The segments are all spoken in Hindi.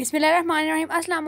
बिसमीम अल्लाम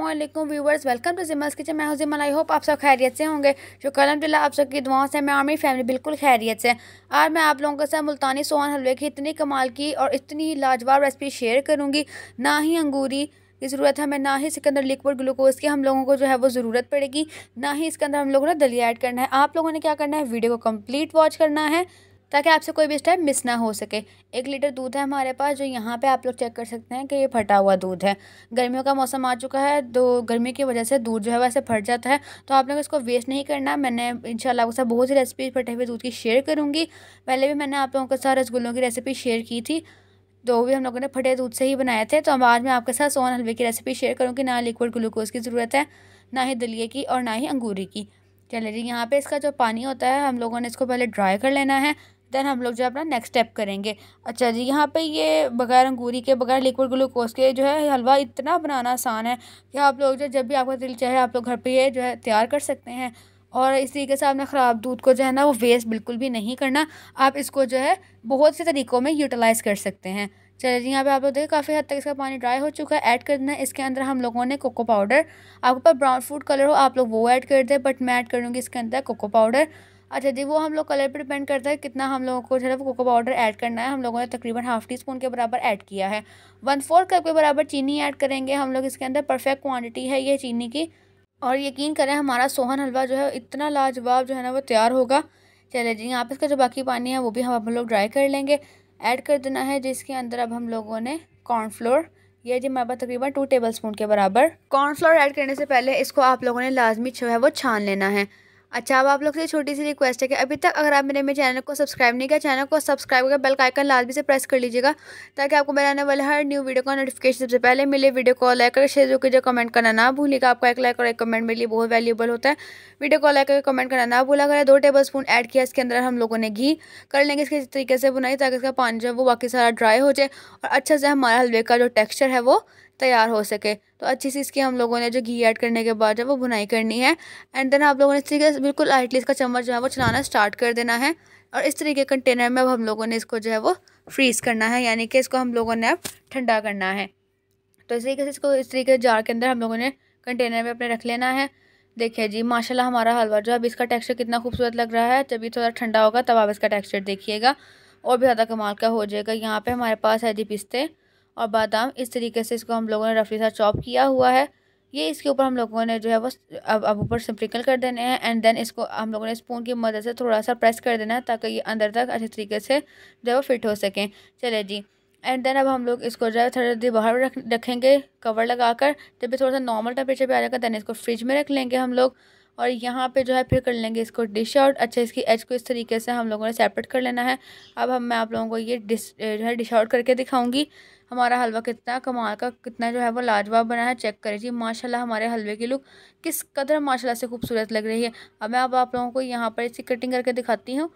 viewers welcome to Zimal's kitchen मैं हूँ जिमल आई होप आप सब खैरियत से होंगे जो कलम अलहमदिल्ला आप सबकी दुआओं से मैं और मेरी फैमिली बिल्कुल खैरियत से आज मैं आप लोगों के साथ मुल्तानी सोहन हलवे की इतनी कमाल की और इतनी ही लाजवाब रेसिपी शेयर करूँगी ना ही अंगूरी की ज़रूरत हमें ना ही इसके अंदर लिक्विड ग्लूकोज की हम लोगों को जो है वो ज़रूरत पड़ेगी ना ही इसके अंदर हम लोगों ने दलिया ऐड करना है आप लोगों ने क्या करना है वीडियो को कम्प्लीट वॉच करना है ताकि आपसे कोई भी स्टेप मिस ना हो सके एक लीटर दूध है हमारे पास जो यहाँ पे आप लोग चेक कर सकते हैं कि ये फटा हुआ दूध है गर्मियों का मौसम आ चुका है तो गर्मी की वजह से दूध जो है वैसे फट जाता है तो आप लोग इसको वेस्ट नहीं करना मैंने इंशाल्लाह आपके साथ बहुत सी रेसिपी फटे हुए दूध की शेयर करूँगी पहले भी मैंने आप लोगों के साथ रसगुल्लों की रेसिपी शेयर की थी दो तो भी हम लोगों ने फटे दूध से ही बनाए थे तो अब आज मैं आपके साथ सोन हलवे की रेसिपी शेयर करूँगी ना लिक्विड ग्लूकोज़ की ज़रूरत है ना ही दलिए की और ना ही अंगूरी की चलिए जी यहाँ पे इसका जो पानी होता है हम लोगों ने इसको पहले ड्राई कर लेना है देन हम लोग जो है अपना नेक्स्ट स्टेप करेंगे अच्छा जी यहाँ पे ये बगैर अंगूरी के बगैर लिक्विड ग्लूकोज के जो है हलवा इतना बनाना आसान है कि आप लोग जो जब भी आपका दिल चाहे आप लोग घर पर ये जो है तैयार कर सकते हैं और इस तरीके से आपने ख़राब दूध को जो है ना वो वेस्ट बिल्कुल भी नहीं करना आप इसको जो है बहुत से तरीक़ों में यूटिलाइज़ कर सकते हैं चलिए जी यहाँ पे आप लोग देखें काफ़ी हद तक इसका पानी ड्राई हो चुका है ऐड कर देना इसके अंदर हम लोगों ने कोको पाउडर आपके पास ब्राउन फूड कलर हो आप लोग वो ऐड कर दें बट मैं ऐड करूँगी इसके अंदर कोको पाउडर अच्छा जी वो हम लोग कलर पर डिपेंड करता है कितना हम लोगों को जो है वो कोको पाउडर ऐड करना है हम लोगों ने तकरीबन हाफ़ टी स्पून के बराबर ऐड किया है वन फोर कप के बराबर चीनी ऐड करेंगे हम लोग इसके अंदर परफेक्ट क्वांटिटी है ये चीनी की और यकीन करें हमारा सोहन हलवा जो है इतना लाजवाब जो है ना वो तैयार होगा चले जी यहाँ पर इसका जो बाकी पानी है वो भी हम हम लोग ड्राई कर लेंगे ऐड कर देना है जिसके अंदर अब हम लोगों ने कॉर्नफ्लोर ये जी मैं पास तकरीबन टू टेबल स्पून के बराबर कॉर्नफ्लोर ऐड करने से पहले इसको आप लोगों ने लाजमी जो है वो छान लेना है अच्छा अब आप लोग से छोटी सी रिक्वेस्ट है कि अभी तक अगर आप मेरे मेरे चैनल को सब्सक्राइब नहीं किया चैनल को सब्सक्राइब कर बेल का आइकन लाजमी से प्रेस कर लीजिएगा ताकि आपको मेरे आने वाले हर न्यू वीडियो का नोटिफिकेशन सबसे पहले मिले वीडियो को लाइक करके शेयर कीजिए कमेंट करना ना भूलिएगा आपका एक लाइक और एक कमेंट मेरे लिए बहुत वैल्यूबल होता है वीडियो को लाइक करके कमेंट करना ना भूला करें दो टेबल स्पून ऐड किया इसके अंदर हम लोगों ने घी कर लेंगे इसके तरीके से बुनाई ताकि इसका पानी जो है वो बाकी सारा ड्राई हो जाए और अच्छा से हमारा हलवे का जो टेक्स्चर है वो तैयार हो सके तो अच्छी सी इसकी हम लोगों ने जो घी ऐड करने के बाद जो वो बुनाई करनी है एंड देन आप लोगों ने इस तरीके से बिल्कुल लाइटली इसका चम्मच जो है वो चलाना स्टार्ट कर देना है और इस तरीके कंटेनर में अब हम लोगों ने इसको जो है वो फ्रीज़ करना है यानी कि इसको हम लोगों ने अब ठंडा करना है तो इस तरीके से इसको इस तरीके जार के अंदर हम लोगों ने कंटेनर में अपने रख लेना है देखिए जी माशाल्लाह हमारा हलवा जो अब इसका टेक्सचर कितना खूबसूरत लग रहा है जब ये थोड़ा ठंडा होगा तब आप इसका टेक्सचर देखिएगा और भी ज़्यादा कमाल का हो जाएगा यहाँ पे हमारे पास है जी पिस्ते और बादाम इस तरीके से इसको हम लोगों ने रफली सा चॉप किया हुआ है ये इसके ऊपर हम लोगों ने जो है वो अब अब ऊपर स्प्रिंकल कर देने हैं एंड देन इसको हम लोगों ने स्पून की मदद से थोड़ा सा प्रेस कर देना है ताकि ये अंदर तक अच्छे तरीके से जो है वो फिट हो सकें चले जी एंड देन अब हम लोग इसको जो है थोड़ी देर बाहर रख रखेंगे कवर लगा कर जब भी थोड़ा सा नॉर्मल टेम्परेचर पर आ जाएगा देन इसको फ्रिज में रख लेंगे हम लोग और यहाँ पे जो है फिर कर लेंगे इसको डिश आउट अच्छे इसकी एज को इस तरीके से हम लोगों ने सेपरेट कर लेना है अब हम मैं आप लोगों को ये डिश जो है डिश आउट करके दिखाऊँगी हमारा हलवा कितना कमाल का कितना जो है वो लाजवाब बना है चेक करें जी माशाल्लाह हमारे हलवे की लुक किस कदर माशाल्लाह से खूबसूरत लग रही है अब मैं अब आप लोगों को यहाँ पर इसकी कटिंग करके दिखाती हूँ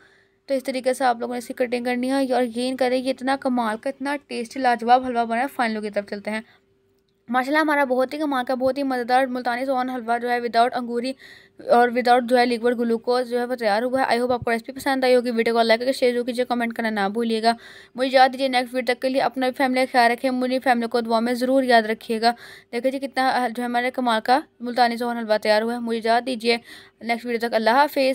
तो इस तरीके से आप लोगों ने इसकी कटिंग करनी है और यकीन करें ये इतना कमाल का इतना टेस्टी लाजवाब हलवा बना है फाइनलों की तरफ चलते हैं माशाल्लाह हमारा बहुत ही कमाल का बहुत ही मज़ेदार मुल्तानी सोहन हलवा जो है विदाउट अंगूरी और विदाउट जो है लिक्विड ग्लूकोज जो है वो तैयार हुआ है आई होप आपको रेसिपी पसंद आई होगी वीडियो को लाइक करके शेयर कीजिए कमेंट करना ना भूलिएगा मुझे याद दीजिए नेक्स्ट वीडियो तक के लिए अपना फैमिली का ख्याल रखें मुझे फैमिली को दुआ में ज़रूर याद रखिएगा देखिए जी कितना जो है हमारे कमाल का मुल्तानी सोहन हलवा तैयार हुआ है मुझे याद दीजिए नेक्स्ट वीडियो तक अल्लाह हाफिज़